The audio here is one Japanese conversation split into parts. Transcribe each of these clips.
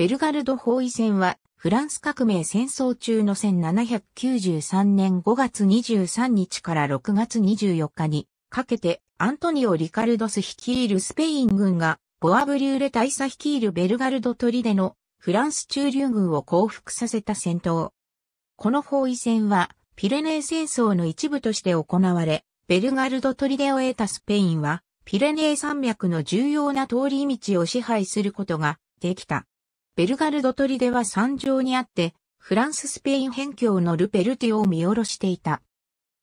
ベルガルド包囲戦は、フランス革命戦争中の1793年5月23日から6月24日にかけて、アントニオ・リカルドス率いるスペイン軍が、ボアブリューレ大佐率いるベルガルド砦のフランス中流軍を降伏させた戦闘。この包囲戦は、ピレネー戦争の一部として行われ、ベルガルド砦を得たスペインは、ピレネー山脈の重要な通り道を支配することができた。ベルガルド砦は山上にあって、フランス・スペイン辺境のルペルティを見下ろしていた。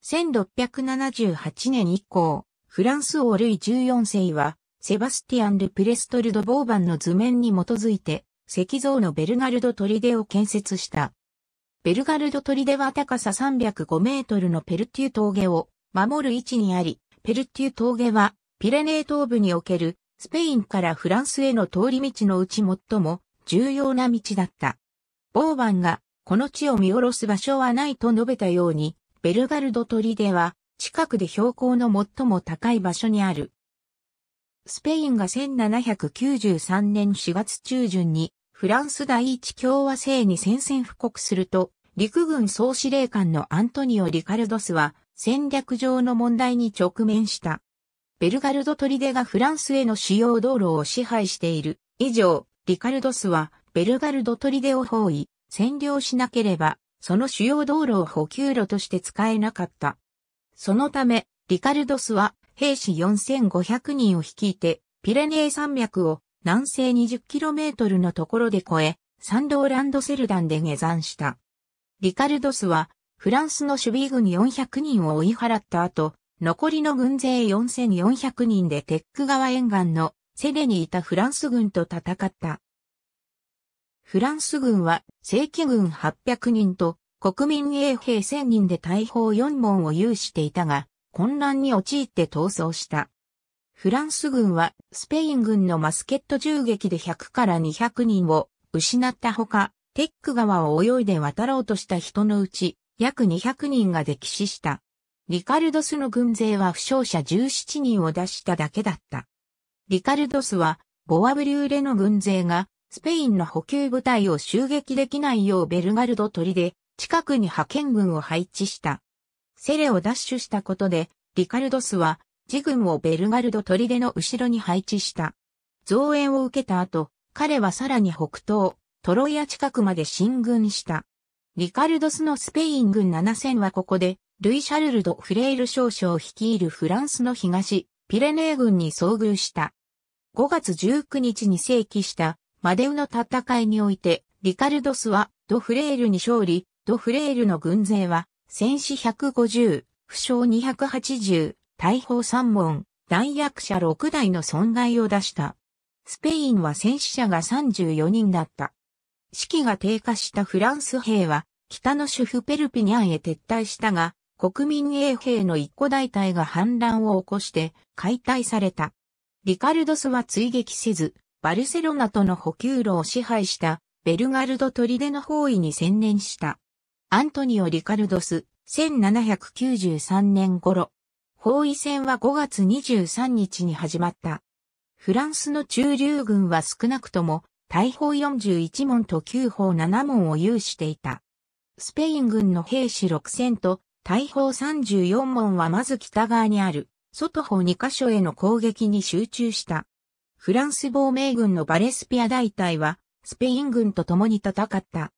1678年以降、フランス王ルイ14世は、セバスティアン・ル・プレストルド・ボーバンの図面に基づいて、石像のベルガルド砦を建設した。ベルガルド砦は高さ305メートルのペルテュ峠を守る位置にあり、ペルテュ峠はピレネー東部におけるスペインからフランスへの通り道のうち最も重要な道だった。ボーバンがこの地を見下ろす場所はないと述べたように、ベルガルド砦は近くで標高の最も高い場所にある。スペインが1793年4月中旬にフランス第一共和制に宣戦布告すると、陸軍総司令官のアントニオ・リカルドスは戦略上の問題に直面した。ベルガルド砦がフランスへの主要道路を支配している以上、リカルドスは、ベルガルド砦を包囲、占領しなければ、その主要道路を補給路として使えなかった。そのため、リカルドスは、兵士4500人を率いて、ピレネー山脈を南西 20km のところで越え、サンドーランドセルダンで下山した。リカルドスは、フランスの守備軍400人を追い払った後、残りの軍勢4400人でテック川沿岸のセレにいたフランス軍と戦った。フランス軍は正規軍800人と国民衛兵1000人で大砲4門を有していたが、混乱に陥って逃走した。フランス軍はスペイン軍のマスケット銃撃で100から200人を失ったほか、テック川を泳いで渡ろうとした人のうち約200人が溺死した。リカルドスの軍勢は負傷者17人を出しただけだった。リカルドスは、ボアブリューレの軍勢が、スペインの補給部隊を襲撃できないようベルガルド砦で、近くに派遣軍を配置した。セレを奪取したことで、リカルドスは、自軍をベルガルド砦の後ろに配置した。増援を受けた後、彼はさらに北東、トロイア近くまで進軍した。リカルドスのスペイン軍7000はここで、ルイ・シャルルド・フレール少将率いるフランスの東、ピレネー軍に遭遇した。5月19日に正規したマデウの戦いにおいて、リカルドスはドフレールに勝利、ドフレールの軍勢は、戦死150、負傷280、大砲3門、弾薬者6台の損害を出した。スペインは戦死者が34人だった。士気が低下したフランス兵は、北の主婦ペルピニャンへ撤退したが、国民衛兵の一個大隊が反乱を起こして解体された。リカルドスは追撃せず、バルセロナとの補給路を支配したベルガルド砦の包囲に専念した。アントニオ・リカルドス、1793年頃。包囲戦は5月23日に始まった。フランスの中流軍は少なくとも、大砲41門と9砲7門を有していた。スペイン軍の兵士6000と、大砲34門はまず北側にある外方2カ所への攻撃に集中した。フランス亡命軍のバレスピア大隊は、スペイン軍と共に戦った。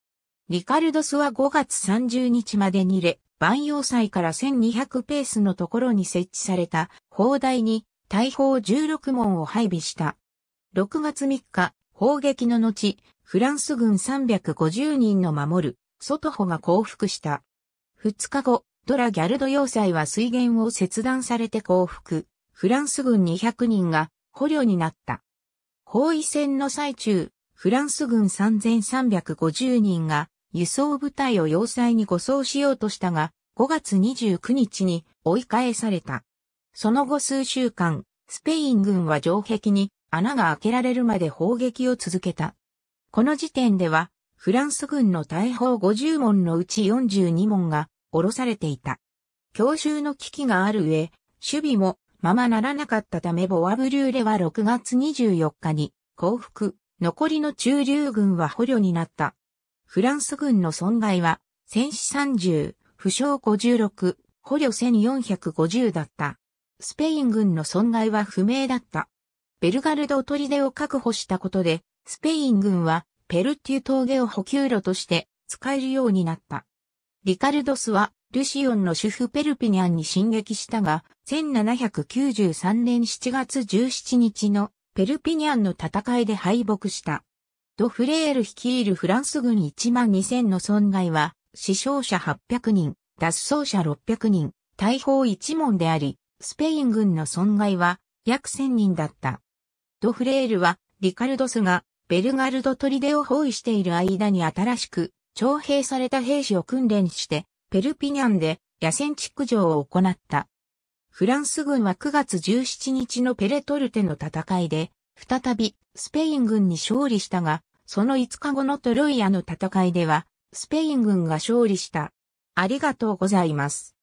リカルドスは5月30日までにレ、万葉祭から1200ペースのところに設置された砲台に大砲16門を配備した。6月3日、砲撃の後、フランス軍350人の守る、外穂が降伏した。2日後、ドラ・ギャルド要塞は水源を切断されて降伏、フランス軍200人が捕虜になった。包囲戦の最中、フランス軍3350人が輸送部隊を要塞に護送しようとしたが、5月29日に追い返された。その後数週間、スペイン軍は城壁に穴が開けられるまで砲撃を続けた。この時点では、フランス軍の大砲50門のうち42門が降ろされていた。強襲の危機がある上、守備もままならなかったためボアブリューレは6月24日に降伏、残りの中流軍は捕虜になった。フランス軍の損害は、戦死30、負傷56、捕虜1450だった。スペイン軍の損害は不明だった。ベルガルド砦を確保したことで、スペイン軍はペルティュ峠を補給路として使えるようになった。リカルドスは、ルシオンの主婦ペルピニャンに進撃したが、1793年7月17日のペルピニャンの戦いで敗北した。ドフレール率いるフランス軍1万2000の損害は、死傷者800人、脱走者600人、大砲1門であり、スペイン軍の損害は約1000人だった。ドフレールは、リカルドスがベルガルド砦を包囲している間に新しく徴兵された兵士を訓練して、ペルピニャンで野戦築城を行った。フランス軍は9月17日のペレトルテの戦いで、再びスペイン軍に勝利したが、その5日後のトロイアの戦いでは、スペイン軍が勝利した。ありがとうございます。